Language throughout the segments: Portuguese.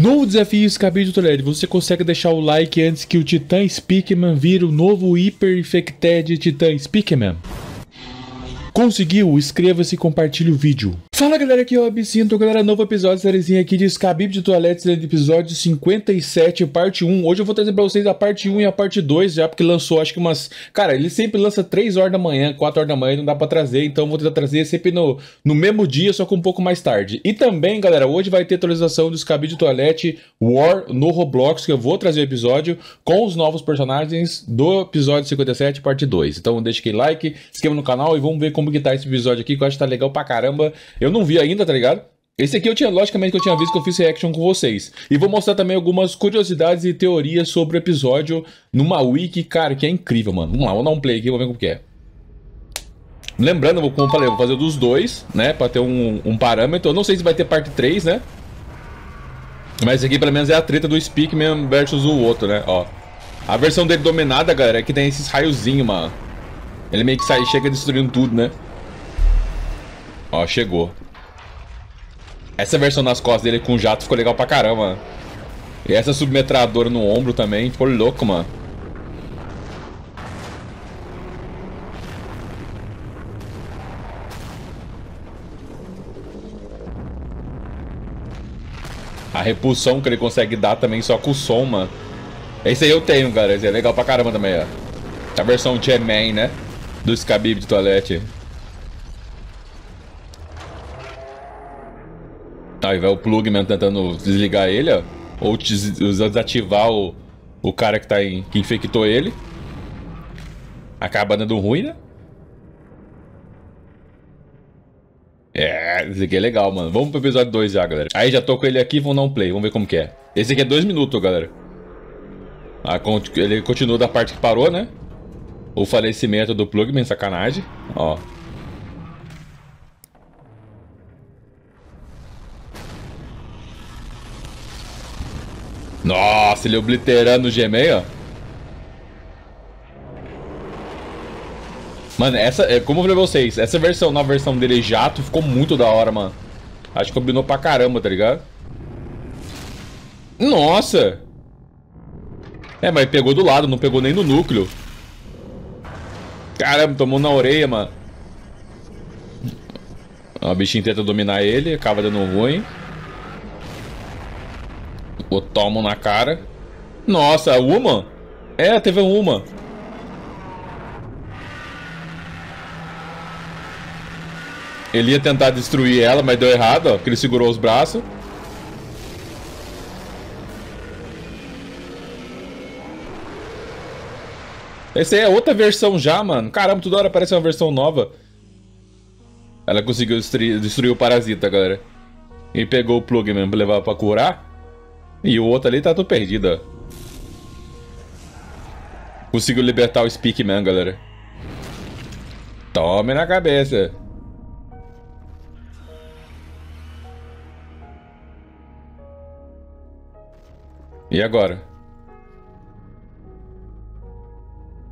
Novo desafio Escabio de Toledo. Você consegue deixar o like antes que o Titã Speakman vire o novo Hyper Infected Titã Speakman? Conseguiu? Inscreva-se e compartilhe o vídeo. Fala galera, aqui é o Absinto, galera, novo episódio, sériezinha aqui de Escabib de Toaletes, episódio 57, parte 1. Hoje eu vou trazer pra vocês a parte 1 e a parte 2 já, porque lançou acho que umas... Cara, ele sempre lança 3 horas da manhã, 4 horas da manhã, não dá pra trazer, então vou tentar trazer sempre no, no mesmo dia, só que um pouco mais tarde. E também, galera, hoje vai ter atualização do Escabib de Toilette War no Roblox, que eu vou trazer o episódio com os novos personagens do episódio 57, parte 2. Então deixa aquele like, se inscreva no canal e vamos ver como que tá esse episódio aqui que eu acho que tá legal pra caramba. Eu não vi ainda, tá ligado? Esse aqui eu tinha, logicamente, que eu tinha visto que eu fiz reaction com vocês. E vou mostrar também algumas curiosidades e teorias sobre o episódio numa wiki, cara, que é incrível, mano. Vamos lá, vou dar um play aqui, vou ver como que é. Lembrando, como eu falei, eu vou fazer dos dois, né? Pra ter um, um parâmetro. Eu não sei se vai ter parte 3, né? Mas esse aqui, pelo menos, é a treta do Speakman versus o outro, né? Ó. A versão dele dominada, galera, é que tem esses raiozinhos, mano. Ele meio que sai, chega destruindo tudo, né? Ó, chegou. Essa versão nas costas dele com jato ficou legal pra caramba. E essa submetradora no ombro também, ficou louco, mano. A repulsão que ele consegue dar também só com o som, mano. Esse aí eu tenho, galera. Esse é legal pra caramba também, ó. A versão G-Man, né? Dos cabibes de toalete. Aí vai o plugman tentando desligar ele, ó. Ou desativar o, o cara que tá em, que infectou ele. Acaba dando ruim, né? É, esse aqui é legal, mano. Vamos pro episódio 2 já, galera. Aí já tô com ele aqui, vamos dar um play, vamos ver como que é. Esse aqui é 2 minutos, galera. Ah, ele continua da parte que parou, né? o falecimento do Plugman, sacanagem. Ó. Nossa, ele obliterando o Gmail, ó. Mano, essa, é, como eu falei pra vocês, essa versão, na versão dele jato ficou muito da hora, mano. Acho que combinou pra caramba, tá ligado? Nossa! É, mas pegou do lado, não pegou nem no núcleo. Caramba, tomou na orelha, mano. A bichinha tenta dominar ele, acaba dando ruim. O tomo na cara. Nossa, uma? É, teve uma. Ele ia tentar destruir ela, mas deu errado, ó, porque ele segurou os braços. Essa aí é outra versão já, mano. Caramba, toda hora aparece uma versão nova. Ela conseguiu destruir, o parasita, galera. E pegou o plug mesmo pra levar pra curar. E o outro ali tá tudo perdido, ó. Conseguiu libertar o Speakman, galera. Tome na cabeça. E agora?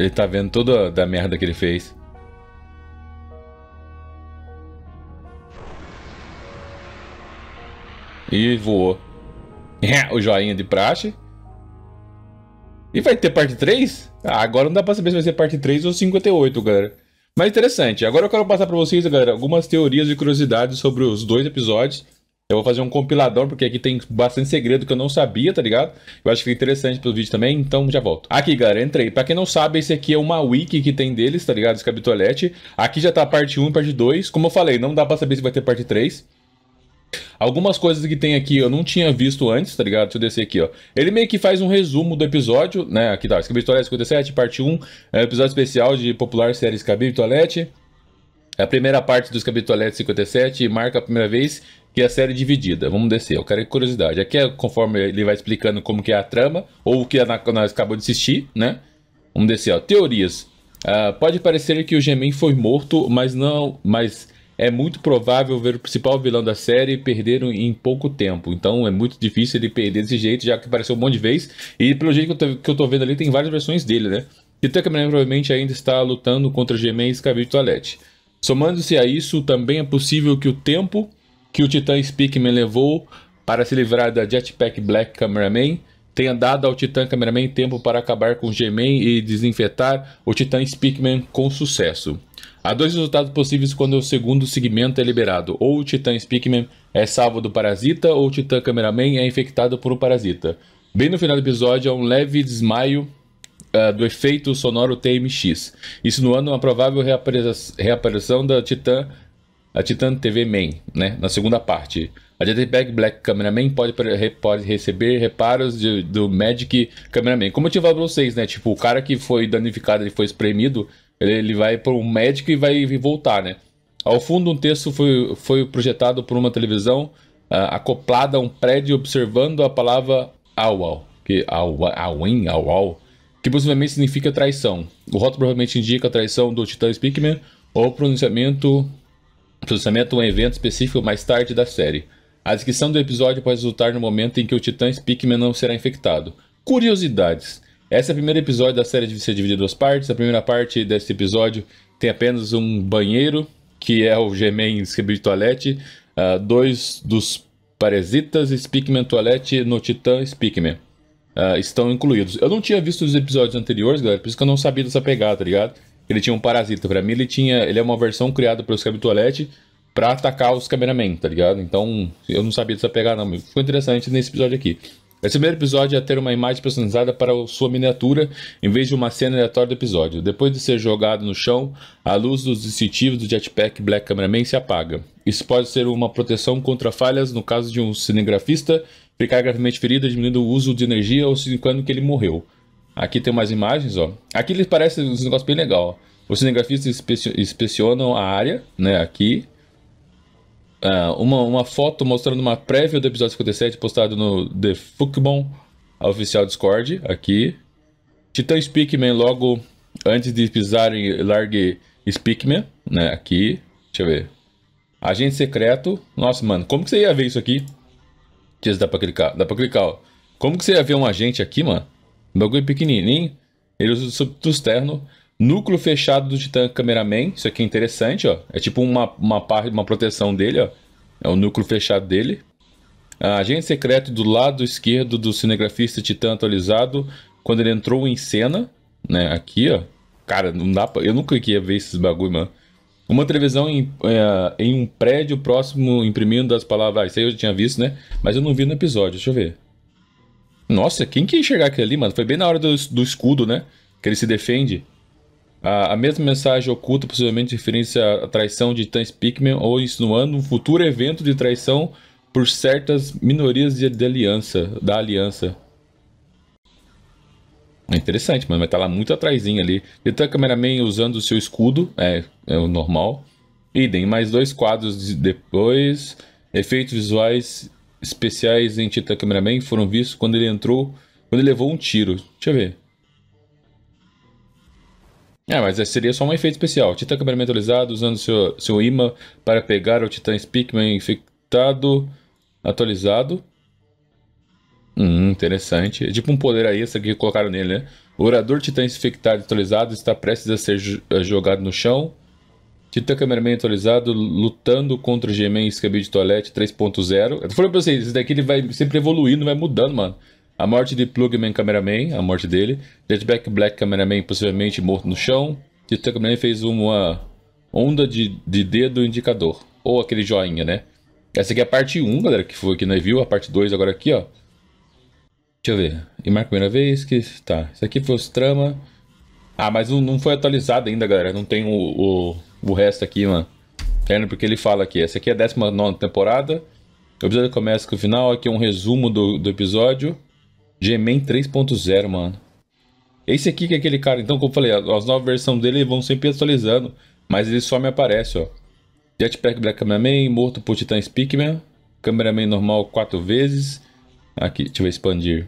Ele tá vendo toda a merda que ele fez. E voou. É, o joinha de praxe. E vai ter parte 3? Ah, agora não dá pra saber se vai ser parte 3 ou 58, galera. Mas interessante. Agora eu quero passar pra vocês, galera, algumas teorias e curiosidades sobre os dois episódios. Eu vou fazer um compilador, porque aqui tem bastante segredo que eu não sabia, tá ligado? Eu acho que é interessante pro vídeo também, então já volto. Aqui, galera, entrei. Pra quem não sabe, esse aqui é uma wiki que tem deles, tá ligado? Esse Capitolete. Aqui já tá a parte 1 e parte 2. Como eu falei, não dá pra saber se vai ter parte 3. Algumas coisas que tem aqui eu não tinha visto antes, tá ligado? Deixa eu descer aqui, ó. Ele meio que faz um resumo do episódio, né? Aqui tá, Escabib Toilette 57, parte 1, é um episódio especial de popular série Escabib É A primeira parte do Escabib Toilette 57 marca a primeira vez que a série é dividida. Vamos descer, eu quero curiosidade. Aqui é conforme ele vai explicando como que é a trama, ou o que nós acabamos de assistir, né? Vamos descer, ó. Teorias. Uh, pode parecer que o Gemin foi morto, mas não. Mas é muito provável ver o principal vilão da série perder em pouco tempo. Então é muito difícil ele perder desse jeito, já que apareceu um monte de vez. E pelo jeito que eu, tô, que eu tô vendo ali, tem várias versões dele, né? E também provavelmente ainda está lutando contra Gemin e Scavio Toilette. Somando-se a isso, também é possível que o tempo que o Titan Speakman levou para se livrar da Jetpack Black Cameraman tenha dado ao Titan Cameraman tempo para acabar com o G-Man e desinfetar o Titan Speakman com sucesso. Há dois resultados possíveis quando o segundo segmento é liberado. Ou o Titan Speakman é salvo do parasita, ou o Titan Cameraman é infectado por um parasita. Bem no final do episódio, há um leve desmaio uh, do efeito sonoro TMX, insinuando uma provável reaparição da Titan a Titan TV Main, né? Na segunda parte. A Jetpack Black Cameraman pode, pode receber reparos de, do Magic Cameraman. Como eu tinha falado pra vocês, né? Tipo, o cara que foi danificado, e foi espremido, ele, ele vai para um médico e vai voltar, né? Ao fundo, um texto foi, foi projetado por uma televisão uh, acoplada a um prédio observando a palavra Awal, que Awin, Awal, que possivelmente significa traição. O rótulo provavelmente indica a traição do Titan Speakman ou o pronunciamento Processamento é um evento específico mais tarde da série. A descrição do episódio pode resultar no momento em que o Titã Speakman não será infectado. Curiosidades. Esse é o primeiro episódio da série de ser dividido em duas partes. A primeira parte desse episódio tem apenas um banheiro, que é o Gemen Skibri Toilette, uh, ah, dois dos parasitas Speakman Toilette no Titã Speakman. Uh, estão incluídos. Eu não tinha visto os episódios anteriores, galera, por isso que eu não sabia dessa pegada, tá ligado? Ele tinha um parasita. Pra mim, ele tinha. Ele é uma versão criada pelos Capitolete pra atacar os cameramen, tá ligado? Então, eu não sabia dessa pegar não. Ficou interessante nesse episódio aqui. Esse primeiro episódio é ter uma imagem personalizada para sua miniatura, em vez de uma cena aleatória do episódio. Depois de ser jogado no chão, a luz dos distintivos do jetpack Black Cameraman se apaga. Isso pode ser uma proteção contra falhas no caso de um cinegrafista ficar gravemente ferido, diminuindo o uso de energia ou significando que ele morreu. Aqui tem umas imagens, ó. Aqui ele parece um negócio bem legal. Ó. Os cinegrafistas inspecionam a área, né? Aqui. Ah, uma, uma foto mostrando uma prévia do episódio 57 postado no The Fukbon oficial Discord, aqui. Titã Speakman logo antes de pisar em Largue Speakman, né? Aqui. Deixa eu ver. Agente secreto. Nossa, mano, como que você ia ver isso aqui? Deixa eu ver se dá pra clicar. Dá pra clicar, ó. Como que você ia ver um agente aqui, mano? bagulho pequenininho. Ele usa o subtus terno. Núcleo fechado do Titan Cameraman. Isso aqui é interessante, ó. É tipo uma, uma, uma proteção dele, ó. É o núcleo fechado dele. Ah, agente secreto do lado esquerdo do cinegrafista Titan atualizado. Quando ele entrou em cena, né? Aqui, ó. Cara, não dá pra... Eu nunca ia ver esses bagulho, mano. Uma televisão em, é, em um prédio próximo imprimindo as palavras. Ah, isso aí eu já tinha visto, né? Mas eu não vi no episódio. Deixa eu ver. Nossa, quem que ia enxergar aquilo ali, mano? Foi bem na hora do, do escudo, né? Que ele se defende. A, a mesma mensagem oculta, possivelmente referência à traição de Tan Pikmin ou insinuando um futuro evento de traição por certas minorias de, de aliança, da aliança. É interessante, mano, mas tá lá muito atrasinho ali. E tá cameraman usando o seu escudo, é, é o normal. Idem, mais dois quadros de, depois. Efeitos visuais especiais em Tita Cameraman foram vistos quando ele entrou, quando ele levou um tiro. Deixa eu ver. É, mas é, seria só um efeito especial. Titã Cameraman atualizado, usando seu, seu imã para pegar o Titã Speakman infectado, atualizado. Hum, interessante. É tipo um poder aí, essa que colocaram nele, né? O orador Titã infectado atualizado está prestes a ser jogado no chão. Titã Cameraman atualizado, lutando contra o G-Man de Toilette 3.0. Eu falei pra vocês, esse daqui ele vai sempre evoluindo, vai mudando, mano. A morte de Plugman Cameraman, a morte dele. Jetback Black Cameraman, possivelmente morto no chão. Titã Cameraman fez uma onda de, de dedo indicador. Ou aquele joinha, né? Essa aqui é a parte 1, galera, que foi aqui na viu. A parte 2 agora aqui, ó. Deixa eu ver. E marca a primeira vez que... Tá, isso aqui foi os trama. Ah, mas não, não foi atualizado ainda, galera. Não tem o... o o resto aqui, mano. porque ele fala aqui, essa aqui é a 19 temporada. O episódio começa com o final, aqui é um resumo do, do episódio. G-Man 3.0, mano. Esse aqui que é aquele cara, então, como eu falei, as novas versões dele vão sempre atualizando, mas ele só me aparece, ó. Jetpack Black Cameraman, morto por Titan Speakman, Cameraman normal quatro vezes. Aqui, deixa eu expandir.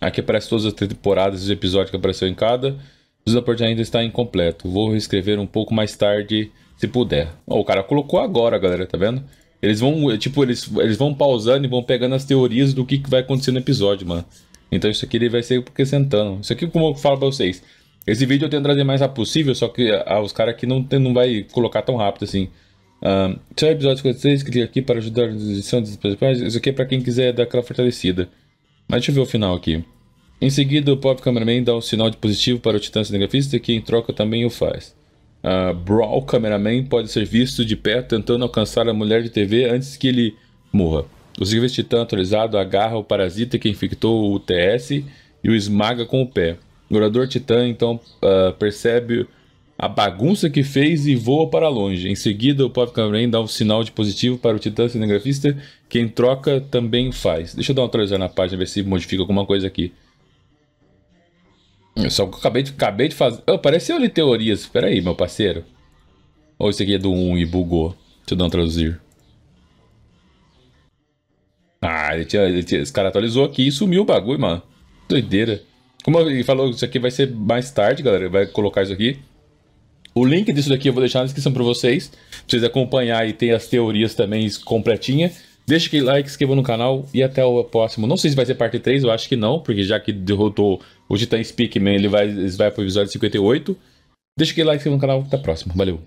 Aqui aparece todas as temporadas, os episódios que apareceu em cada. O desaporte ainda está incompleto. Vou reescrever um pouco mais tarde, se puder. Oh, o cara colocou agora, galera, tá vendo? Eles vão, é, tipo, eles, eles vão pausando e vão pegando as teorias do que, que vai acontecer no episódio, mano. Então isso aqui ele vai ser acrescentando. Isso aqui, como eu falo pra vocês, esse vídeo eu tento trazer mais rápido possível, só que ah, os caras aqui não, não vai colocar tão rápido assim. Ah, um, só episódio 56, clica aqui para ajudar a edição dos principais. Isso aqui é para quem quiser dar aquela fortalecida. Mas deixa eu ver o final aqui. Em seguida, o Pop cameraman dá um sinal de positivo para o titã cinegrafista, que em troca também o faz. A Brawl Cameraman pode ser visto de pé tentando alcançar a mulher de TV antes que ele morra. O cinegrafista titã atualizado agarra o parasita que infectou o TS e o esmaga com o pé. O orador titã então uh, percebe a bagunça que fez e voa para longe. Em seguida, o Pop cameraman dá um sinal de positivo para o titã cinegrafista, que em troca também faz. Deixa eu dar uma atualizada na página, ver se modifica alguma coisa aqui. Eu só acabei de, acabei de fazer. Oh, apareceu ali teorias. Espera aí, meu parceiro. Ou oh, isso aqui é do 1 e bugou. Deixa eu dar um traduzir. Ah, ele tinha, ele tinha, esse cara atualizou aqui e sumiu o bagulho, mano. Doideira. Como ele falou, isso aqui vai ser mais tarde, galera. Vai colocar isso aqui. O link disso daqui eu vou deixar na descrição para vocês. Pra vocês acompanhar e ter as teorias também completinhas. Deixa aquele like, se inscreva no canal e até o próximo. Não sei se vai ser parte 3, eu acho que não, porque já que derrotou o Titã Speakman ele vai, ele vai pro episódio 58. Deixa aquele like, se no canal, até a próxima. Valeu!